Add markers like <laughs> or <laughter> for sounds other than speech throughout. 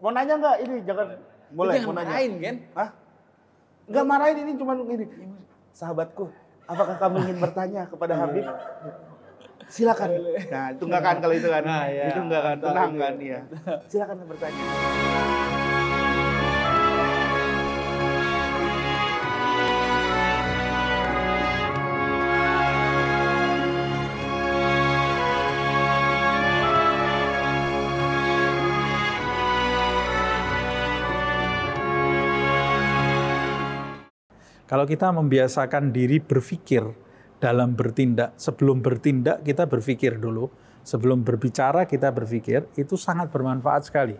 Mau nanya nggak ini? Jangan boleh. mau nanya. Marahin kan? Hah? Nggak marahin ini cuma ini. Sahabatku, apakah kamu ingin bertanya kepada iya. Habib? Silakan. Nah, itu nggak kan kalau itu kan. Nah, ya. Itu nggak kan, tenang kan ya. <laughs> Silakan bertanya. Kalau kita membiasakan diri berpikir dalam bertindak, sebelum bertindak kita berpikir dulu, sebelum berbicara kita berpikir, itu sangat bermanfaat sekali.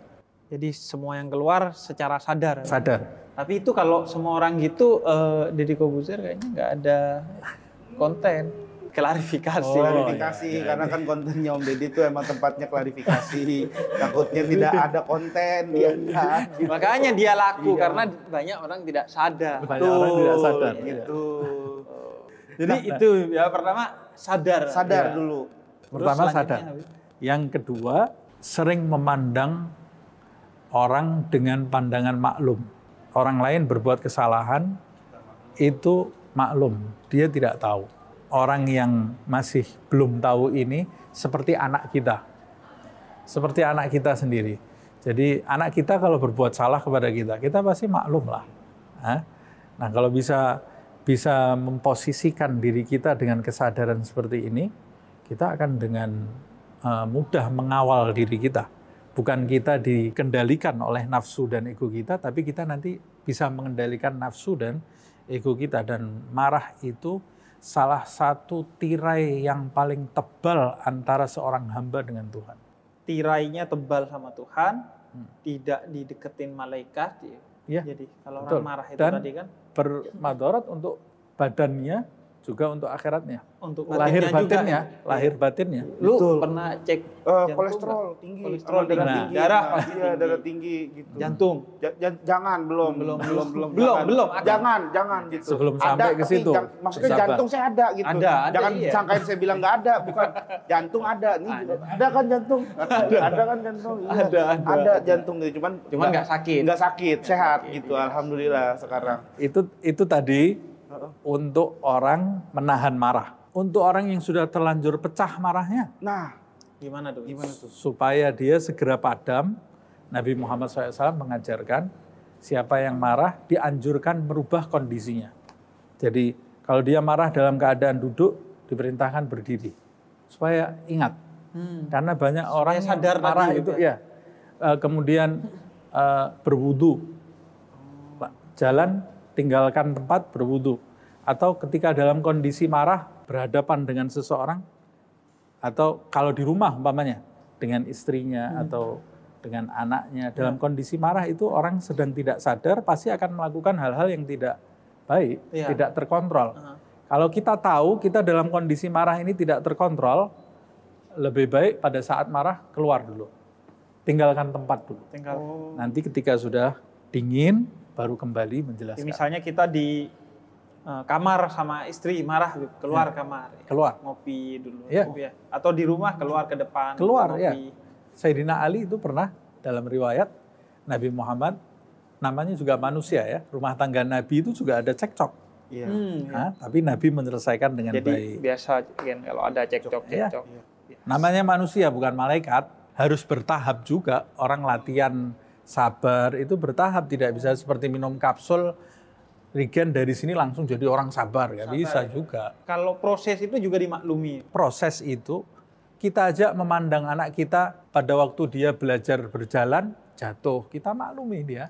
Jadi semua yang keluar secara sadar. Sadar. Tapi itu kalau semua orang gitu, uh, Deddy Kobuzer kayaknya nggak ada konten klarifikasi. Oh, iya. klarifikasi ya, ya, karena kan kontennya Om Deddy itu emang tempatnya klarifikasi. <laughs> Takutnya tidak ada konten dia kan. Makanya dia laku iya. karena banyak orang tidak sadar. Banyak Tuh, orang tidak sadar. Iya. Gitu. Oh. Jadi nah, nah, itu ya pertama sadar. Sadar ya. dulu. Pertama sadar. Yang kedua sering memandang orang dengan pandangan maklum. Orang lain berbuat kesalahan itu maklum, dia tidak tahu orang yang masih belum tahu ini seperti anak kita. Seperti anak kita sendiri. Jadi anak kita kalau berbuat salah kepada kita, kita pasti maklum lah. Nah kalau bisa bisa memposisikan diri kita dengan kesadaran seperti ini, kita akan dengan eh, mudah mengawal diri kita. Bukan kita dikendalikan oleh nafsu dan ego kita, tapi kita nanti bisa mengendalikan nafsu dan ego kita. Dan marah itu salah satu tirai yang paling tebal antara seorang hamba dengan Tuhan. Tirainya tebal sama Tuhan, hmm. tidak dideketin malaikat. Ya. Jadi kalau Betul. orang marah itu Dan tadi kan bermadarat untuk badannya, juga untuk akhiratnya, untuk batinnya lahir batinnya, juga. Ya. lahir batinnya. Lu Betul. pernah cek uh, kolesterol gak? tinggi, kolesterol darah nah. tinggi, darah iya, pasti iya darah tinggi gitu. Jantung. J -j jangan belum belum belum belum belum belum jangan jangan gitu. Sebelum ada, sampai ke situ. maksudnya sabar. jantung saya ada gitu. Ada, ada jangan iya. sangkain saya bilang enggak ada, bukan jantung ada nih. Ada, ada kan jantung? Ada, ada kan jantung? Iya. Ada, ada, ada jantung gitu cuman cuman enggak sakit. Enggak sakit, sehat gitu iya. alhamdulillah sekarang. Itu itu tadi untuk orang menahan marah. Untuk orang yang sudah terlanjur pecah marahnya. Nah, gimana tuh? Gimana tuh? Supaya dia segera padam. Nabi Muhammad SAW mengajarkan siapa yang marah dianjurkan merubah kondisinya. Jadi kalau dia marah dalam keadaan duduk diperintahkan berdiri supaya ingat. Hmm. Karena banyak supaya orang sadar yang marah itu gitu ya. ya. Eh, kemudian uh, berwudu, oh. jalan tinggalkan tempat berwudu. Atau ketika dalam kondisi marah, berhadapan dengan seseorang. Atau kalau di rumah umpamanya, dengan istrinya hmm. atau dengan anaknya. Ya. Dalam ya. kondisi marah itu orang sedang tidak sadar, pasti akan melakukan hal-hal yang tidak baik, ya. tidak terkontrol. Uh -huh. Kalau kita tahu kita dalam kondisi marah ini tidak terkontrol, lebih baik pada saat marah keluar dulu. Tinggalkan tempat dulu. Tinggal. Oh. Nanti ketika sudah dingin, baru kembali menjelaskan. Misalnya kita di uh, kamar sama istri marah gitu, keluar ya. kamar. Ya. Keluar. Ngopi dulu. Ya. Ngopi ya. Atau di rumah keluar ke depan. Keluar ngopi. ya. Sayyidina Ali itu pernah dalam riwayat Nabi Muhammad namanya juga manusia ya. Rumah tangga Nabi itu juga ada cekcok. Iya. Hmm, nah, ya. Tapi Nabi menyelesaikan dengan Jadi, baik. Jadi biasa kan kalau ada cekcok ya. cekcok. Ya. Namanya manusia bukan malaikat, harus bertahap juga orang latihan sabar itu bertahap tidak bisa seperti minum kapsul Regen dari sini langsung jadi orang sabar nggak bisa juga. Kalau proses itu juga dimaklumi. Proses itu kita ajak memandang anak kita pada waktu dia belajar berjalan jatuh kita maklumi dia.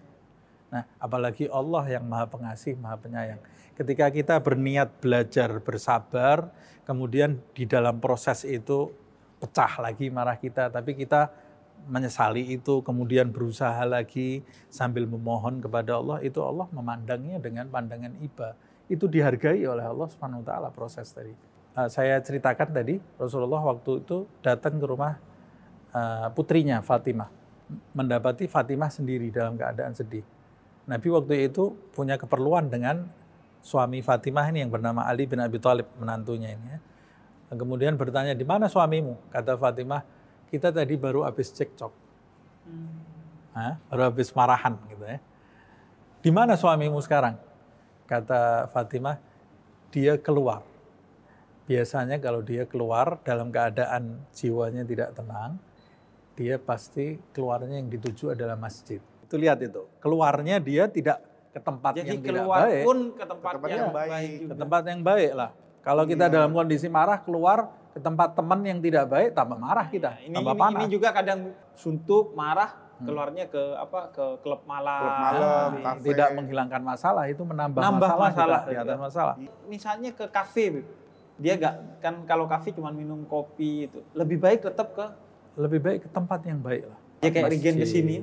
Nah apalagi Allah yang maha pengasih maha penyayang. Ketika kita berniat belajar bersabar kemudian di dalam proses itu pecah lagi marah kita tapi kita menyesali itu, kemudian berusaha lagi sambil memohon kepada Allah, itu Allah memandangnya dengan pandangan iba. Itu dihargai oleh Allah Subhanahu wa taala proses tadi. Eh, saya ceritakan tadi Rasulullah waktu itu datang ke rumah eh, putrinya Fatimah, mendapati Fatimah sendiri dalam keadaan sedih. Nabi waktu itu punya keperluan dengan suami Fatimah ini yang bernama Ali bin Abi Thalib menantunya ini ya. Kemudian bertanya, "Di mana suamimu?" Kata Fatimah, kita tadi baru habis cekcok, hmm. Hah? baru habis marahan gitu ya. Di mana suamimu sekarang? Kata Fatimah, dia keluar. Biasanya kalau dia keluar dalam keadaan jiwanya tidak tenang, dia pasti keluarnya yang dituju adalah masjid. Itu lihat itu, keluarnya dia tidak ke tempat Jadi yang keluar tidak baik. pun ke tempat, ke tempat yang, baik. ke tempat yang baik lah. Kalau kita iya. dalam kondisi marah keluar ke tempat teman yang tidak baik tambah marah iya, kita, nah, ini, tambah ini, panas. Ini juga kadang suntuk, marah, hmm. keluarnya ke apa ke klub malam, klub malam iya, kafe. tidak menghilangkan masalah itu menambah Nambah masalah, masalah di atas iya. masalah misalnya ke kafe dia gak kan kalau kafe cuma minum kopi itu lebih baik tetap ke lebih baik ke tempat yang baik lah ya kayak masjid. regen ke sini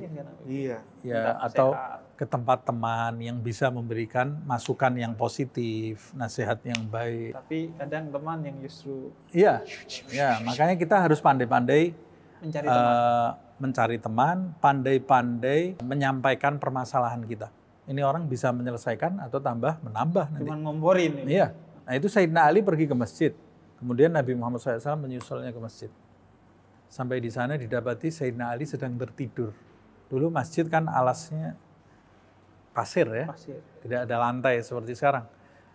iya ya atau ke tempat teman yang bisa memberikan masukan yang positif nasihat yang baik tapi kadang teman yang justru iya ya makanya kita harus pandai-pandai mencari uh, teman mencari teman pandai-pandai menyampaikan permasalahan kita ini orang bisa menyelesaikan atau tambah menambah nanti. Cuman ngomporin. Iya. Nah itu Sayyidina Ali pergi ke masjid. Kemudian Nabi Muhammad SAW menyusulnya ke masjid. Sampai di sana didapati Sayyidina Ali sedang tertidur. Dulu masjid kan alasnya pasir ya, pasir. tidak ada lantai seperti sekarang.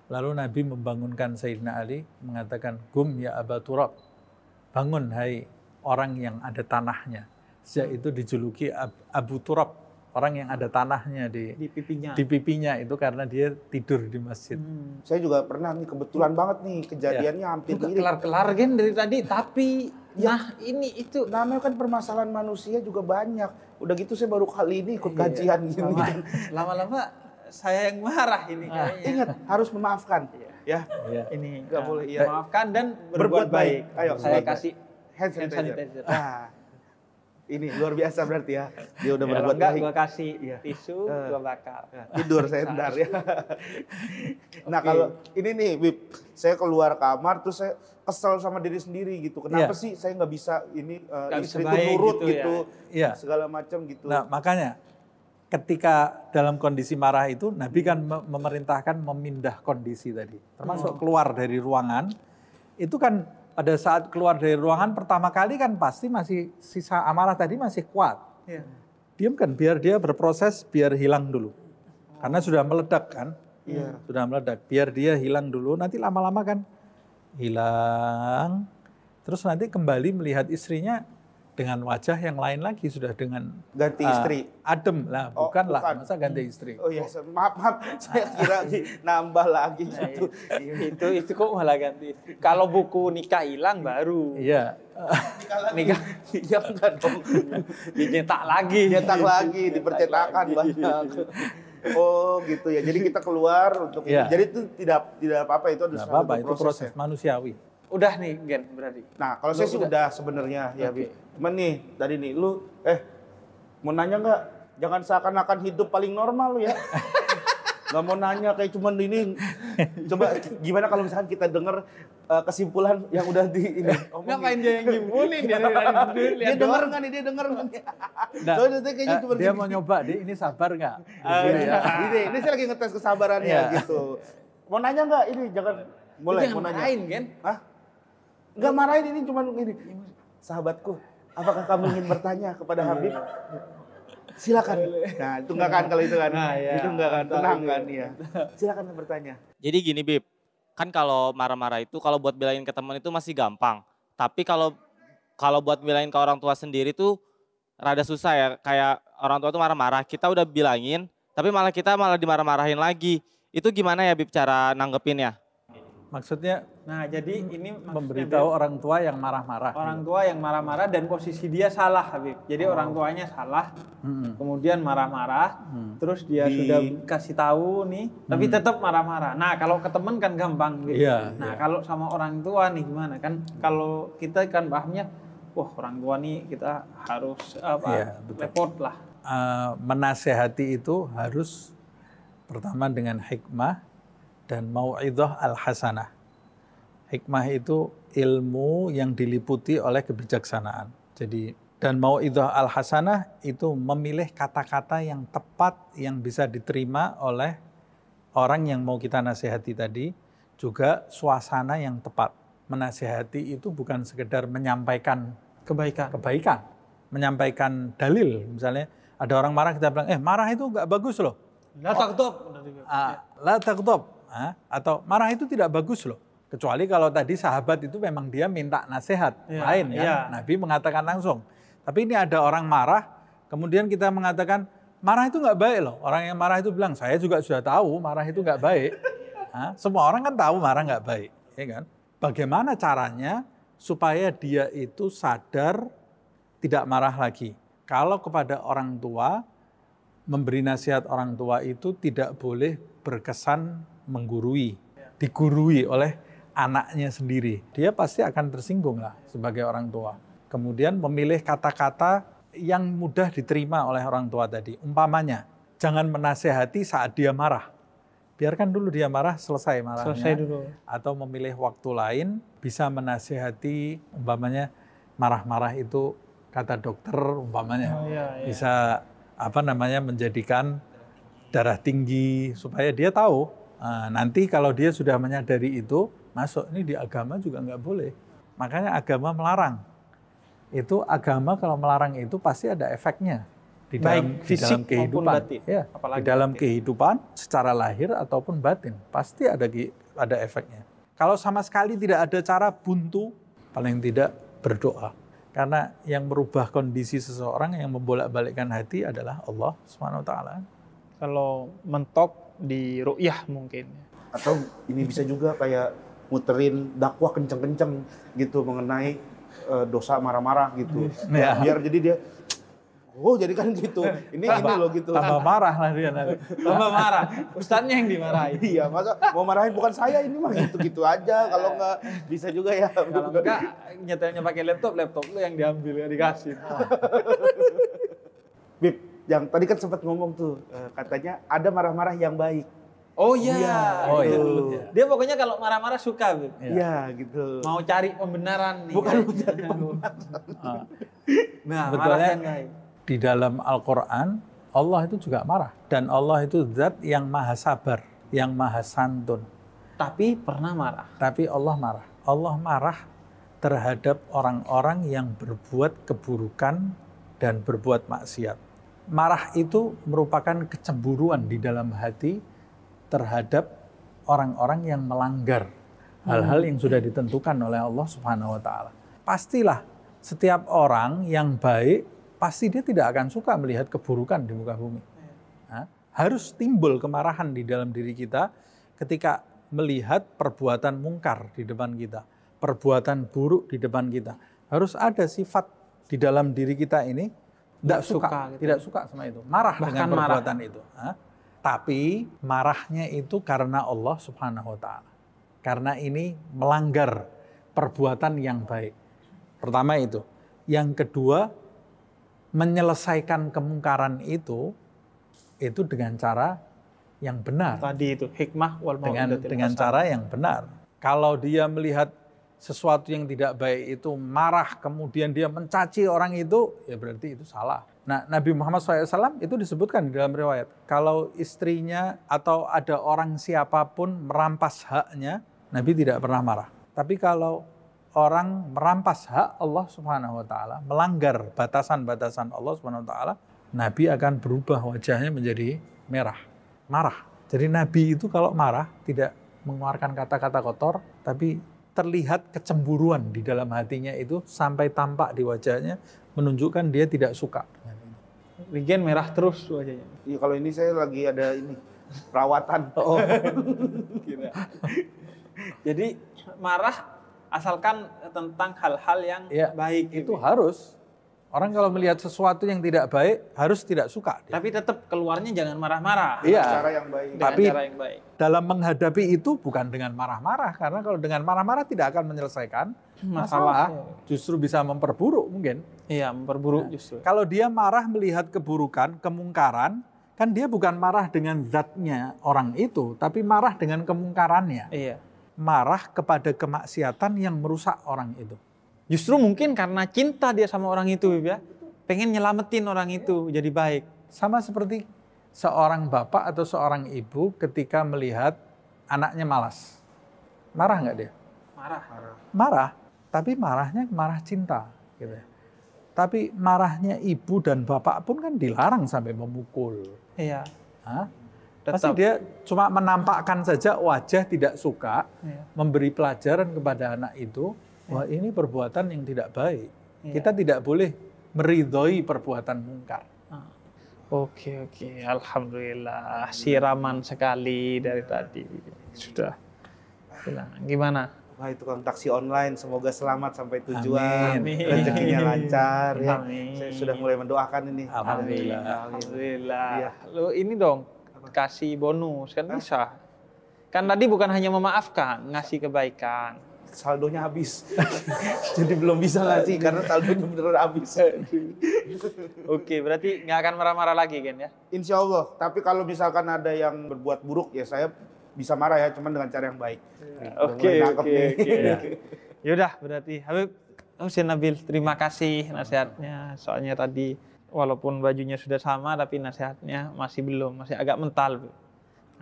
Lalu Nabi membangunkan Sayyidina Ali mengatakan, Gum ya Aba Turab, bangun hai orang yang ada tanahnya. Sejak itu dijuluki Abu Turab, orang yang ada tanahnya di, di pipinya. Di pipinya itu karena dia tidur di masjid. Hmm. Saya juga pernah nih kebetulan banget nih kejadiannya ya. hampir kelar-kelar gen dari tadi tapi Ya, nah ini itu namanya kan permasalahan manusia juga banyak. Udah gitu saya baru kali ini ikut iya, kajian iya. gini. Lama-lama saya yang marah ini ah. Ingat harus memaafkan. Iya. Ya. ya. Ini nggak ah. boleh iya memaafkan dan berbuat, berbuat baik. baik. Ayo saya kasih hand sanitizer. Hand sanitizer. Ah ini luar biasa berarti ya. Dia udah ya, berbuat baik. Gue kasih ya. tisu, uh, gue bakal. Iya. Tidur saya ntar ya. <laughs> nah okay. kalau ini nih, Bib, saya keluar kamar terus saya kesel sama diri sendiri gitu. Kenapa yeah. sih saya nggak bisa ini uh, istri itu nurut gitu, gitu ya. Iya. segala macam gitu. Nah makanya ketika dalam kondisi marah itu Nabi kan memerintahkan memindah kondisi tadi, termasuk hmm. keluar dari ruangan itu kan pada saat keluar dari ruangan pertama kali kan pasti masih sisa amarah tadi masih kuat. Diam Diamkan biar dia berproses, biar hilang dulu. Karena sudah meledak kan, Ya. sudah meledak. Biar dia hilang dulu, nanti lama-lama kan hilang. Terus nanti kembali melihat istrinya dengan wajah yang lain lagi sudah dengan ganti eh, istri uh, adem lah oh, bukan lah masa ganti istri oh iya maaf maaf <laughs> saya kira nambah lagi nah, gitu itu itu kok malah ganti kalau buku nikah hilang baru iya nikah ya enggak dong dicetak lagi dicetak lagi dipercetakan banyak Oh gitu ya. Jadi kita keluar untuk ya. jadi itu tidak tidak apa-apa itu adalah apa -apa, proses, itu proses ya? manusiawi. Udah nih Gen berarti. Nah, kalau saya sih udah, udah sebenarnya ya. Okay. Cuman nih tadi nih lu eh mau nanya nggak? Jangan seakan-akan hidup paling normal lu ya. <laughs> nggak mau nanya kayak cuman ini. Coba gimana kalau misalkan kita denger uh, kesimpulan yang udah di ini. <laughs> Ngapain dia yang nyimpulin ya? dia dari <laughs> Dia denger nggak nih? Dia denger nggak Nah, dia kayaknya cuman eh, gitu, dia mau nyoba deh. Ini sabar nggak? Uh, ya. ini, ini saya lagi ngetes kesabarannya iya. gitu. Mau nanya nggak? Ini jangan boleh mau nanya. Main, kan? Hah? Gak marahin ini cuman gini. Sahabatku, apakah kamu ingin bertanya kepada Habib? Silakan. Nah, itu enggak kan kalau itu kan. Nah, ya. Itu enggak kan, tenang kan ya. Silakan bertanya. Jadi gini, Bib. Kan kalau marah-marah itu kalau buat bilangin ke teman itu masih gampang. Tapi kalau kalau buat bilangin ke orang tua sendiri tuh rada susah ya. Kayak orang tua tuh marah-marah, kita udah bilangin, tapi malah kita malah dimarah-marahin lagi. Itu gimana ya Bib cara nanggepinnya? Maksudnya Nah, jadi hmm, ini memberitahu dia, orang tua yang marah-marah. Orang tua yang marah-marah dan posisi dia salah, Habib. Jadi oh. orang tuanya salah, hmm. kemudian marah-marah, hmm. terus dia Di... sudah kasih tahu nih, hmm. tapi tetap marah-marah. Nah, kalau ke teman kan gampang gitu. Yeah, nah, yeah. kalau sama orang tua nih gimana kan? Hmm. Kalau kita kan pahamnya, wah orang tua nih kita harus apa? Yeah, iya, repot lah. Uh, menasehati itu harus pertama dengan hikmah, dan mau'idhah al-hasanah. Hikmah itu ilmu yang diliputi oleh kebijaksanaan. Jadi dan mau'idhah al-hasanah itu memilih kata-kata yang tepat yang bisa diterima oleh orang yang mau kita nasihati tadi, juga suasana yang tepat. Menasihati itu bukan sekedar menyampaikan kebaikan. Kebaikan. Menyampaikan dalil misalnya ada orang marah kita bilang, "Eh, marah itu nggak bagus loh." La takdob. Ah, la atau marah itu tidak bagus loh. Kecuali kalau tadi sahabat itu memang dia minta nasihat ya, lain ya. Kan? Iya. Nabi mengatakan langsung. Tapi ini ada orang marah, kemudian kita mengatakan marah itu nggak baik loh. Orang yang marah itu bilang saya juga sudah tahu marah itu nggak baik. <laughs> semua orang kan tahu marah nggak baik, ya kan? Bagaimana caranya supaya dia itu sadar tidak marah lagi? Kalau kepada orang tua memberi nasihat orang tua itu tidak boleh berkesan menggurui, digurui oleh anaknya sendiri. Dia pasti akan tersinggung lah sebagai orang tua. Kemudian memilih kata-kata yang mudah diterima oleh orang tua tadi. Umpamanya, jangan menasehati saat dia marah. Biarkan dulu dia marah, selesai marahnya. Selesai dulu. Atau memilih waktu lain, bisa menasehati, umpamanya marah-marah itu kata dokter, umpamanya. Oh, iya, iya. Bisa apa namanya menjadikan darah tinggi supaya dia tahu Ah, nanti kalau dia sudah menyadari itu, masuk ini di agama juga nggak boleh. Makanya agama melarang. Itu agama kalau melarang itu pasti ada efeknya di dalam Baik, fisik di dalam kehidupan. Batin. Ya, Apalagi di dalam batin. kehidupan secara lahir ataupun batin pasti ada ada efeknya. Kalau sama sekali tidak ada cara buntu, paling tidak berdoa. Karena yang merubah kondisi seseorang yang membolak-balikkan hati adalah Allah Subhanahu wa taala kalau mentok di ru'yah mungkin. Atau ini bisa juga kayak muterin dakwah kenceng-kenceng gitu mengenai uh, dosa marah-marah gitu. <laughs> Ya. Biar jadi dia Oh jadi kan gitu. Ini tambah, ini loh gitu. Tambah marah lah dia nanti. Tambah marah. Ustaznya yang dimarahi. <laughs> iya, masa mau marahin bukan saya ini mah gitu-gitu aja. Kalau nggak bisa juga ya. Kalau enggak nyetelnya pakai laptop, laptop lu yang diambil ya dikasih. Bip yang tadi kan sempat ngomong tuh eh, katanya ada marah-marah yang baik. Oh iya. Ya, oh iya. Gitu. Dia pokoknya kalau marah-marah suka Iya, ya, gitu. Mau cari pembenaran nih. Bukan mau <laughs> cari pembenaran. Ah. nah, Betulnya, yang baik. Di dalam Al-Qur'an Allah itu juga marah dan Allah itu zat yang maha sabar, yang maha santun. Tapi pernah marah. Tapi Allah marah. Allah marah terhadap orang-orang yang berbuat keburukan dan berbuat maksiat marah itu merupakan kecemburuan di dalam hati terhadap orang-orang yang melanggar hal-hal yang sudah ditentukan oleh Allah Subhanahu wa taala. Pastilah setiap orang yang baik pasti dia tidak akan suka melihat keburukan di muka bumi. Nah, harus timbul kemarahan di dalam diri kita ketika melihat perbuatan mungkar di depan kita, perbuatan buruk di depan kita. Harus ada sifat di dalam diri kita ini tidak suka, suka gitu. tidak suka sama itu, marah Bahkan dengan perbuatan marah. itu. Hah? Tapi marahnya itu karena Allah Subhanahu wa taala. Karena ini melanggar perbuatan yang baik. Pertama itu. Yang kedua, menyelesaikan kemungkaran itu itu dengan cara yang benar. Tadi itu hikmah dengan dengan cara yang benar. Kalau dia melihat sesuatu yang tidak baik itu marah, kemudian dia mencaci orang itu, ya berarti itu salah. Nah, Nabi Muhammad SAW itu disebutkan dalam riwayat, kalau istrinya atau ada orang siapapun merampas haknya, Nabi tidak pernah marah. Tapi kalau orang merampas hak Allah Subhanahu wa taala, melanggar batasan-batasan Allah Subhanahu wa taala, Nabi akan berubah wajahnya menjadi merah, marah. Jadi Nabi itu kalau marah tidak mengeluarkan kata-kata kotor, tapi terlihat kecemburuan di dalam hatinya itu sampai tampak di wajahnya menunjukkan dia tidak suka. Rigen merah terus wajahnya. Iya kalau ini saya lagi ada ini perawatan. Oh. oh. <laughs> Jadi marah asalkan tentang hal-hal yang ya, baik. Itu ini. Gitu ya. harus Orang kalau melihat sesuatu yang tidak baik harus tidak suka. Dia. Tapi tetap keluarnya jangan marah-marah. Iya. Cara yang baik. Tapi cara yang baik. dalam menghadapi itu bukan dengan marah-marah karena kalau dengan marah-marah tidak akan menyelesaikan masalah, masalah. justru bisa memperburuk mungkin. Iya, memperburuk nah, justru. Kalau dia marah melihat keburukan, kemungkaran, kan dia bukan marah dengan zatnya orang itu, tapi marah dengan kemungkarannya. Iya. Marah kepada kemaksiatan yang merusak orang itu. Justru mungkin karena cinta dia sama orang itu, ya. Pengen nyelamatin orang itu jadi baik. Sama seperti seorang bapak atau seorang ibu ketika melihat anaknya malas. Marah nggak dia? Marah. Marah. Tapi marahnya marah cinta. Gitu. ya. Tapi marahnya ibu dan bapak pun kan dilarang sampai memukul. Iya. Hah? Tetap. Pasti dia cuma menampakkan saja wajah tidak suka, iya. memberi pelajaran kepada anak itu, Wah iya. ini perbuatan yang tidak baik. Yeah. Kita tidak boleh meridhoi perbuatan mungkar. Ah. Oke oke, okay, alhamdulillah iya. siraman sekali dari iya. tadi sudah bilang gimana? itu kan taksi online, semoga selamat sampai tujuan, Amin. rezekinya lancar. Ya. Amin. Saya sudah mulai mendoakan ini. Alhamdulillah. Alhamdulillah. Ya. Lu ini dong kasih bonus kan bisa. Kan tadi bukan hanya memaafkan, ngasih kebaikan saldonya habis. <laughs> Jadi belum bisa ngasih karena saldonya beneran habis. <laughs> Oke, berarti nggak akan marah-marah lagi kan ya? Insya Allah. Tapi kalau misalkan ada yang berbuat buruk ya saya bisa marah ya, cuman dengan cara yang baik. Iya. Oke, oke, oke. <laughs> Yaudah, ya berarti Habib Husin oh, Nabil, terima kasih nasihatnya. Soalnya tadi walaupun bajunya sudah sama tapi nasihatnya masih belum, masih agak mental.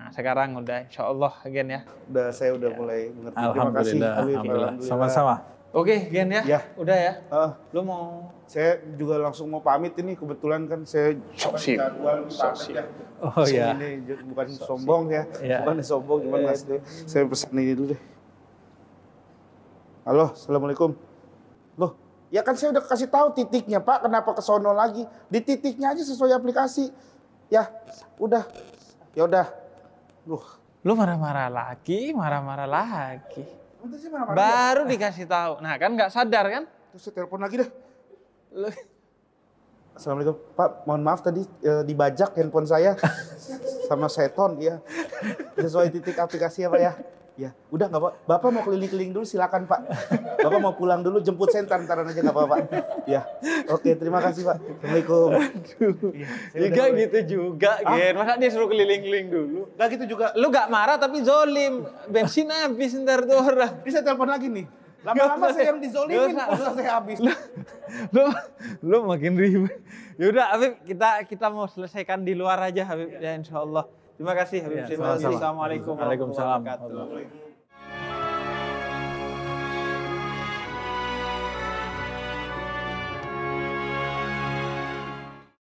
Nah, sekarang udah insya Allah Gen ya. Udah saya udah ya. mulai mengerti. Alhamdulillah. Terima Alhamdulillah. Sama-sama. Oke Gen ya. ya. Udah ya. Uh, Lu mau saya juga langsung mau pamit ini kebetulan kan saya sosip. Sosip. Ya. Oh iya. Ini bukan Sopsi. sombong ya. ya. Bukan sombong cuman ya. saya pesan ini dulu deh. Halo, Assalamualaikum. Loh, ya kan saya udah kasih tahu titiknya Pak, kenapa ke sono lagi? Di titiknya aja sesuai aplikasi. Ya, udah. Ya udah, Loh. Lu marah-marah lagi, marah-marah lagi. Baru dikasih tahu. Nah kan nggak sadar kan? Terus telepon lagi deh. Lu. Assalamualaikum. Pak, mohon maaf tadi e, dibajak handphone saya <laughs> sama seton ya. Sesuai titik aplikasi ya Pak ya. Ya, udah nggak apa. Bapak mau keliling-keliling dulu silakan Pak. Bapak mau pulang dulu jemput saya ntar aja nggak apa-apa. Ya, oke terima kasih Pak. Assalamualaikum. Iya, ya, juga gitu juga, ah? gen Masa dia suruh keliling-keliling dulu? nggak gitu juga. Lu nggak marah tapi zolim. Bensin habis ntar tuh orang. Bisa telepon lagi nih. Lama-lama saya yang dizolimin, pulsa saya habis. Lu, lu, makin ribet. Yaudah, Habib, kita kita mau selesaikan di luar aja, Habib. Ya, ya insya Terima kasih Habib ya, Assalamualaikum warahmatullahi wabarakatuh.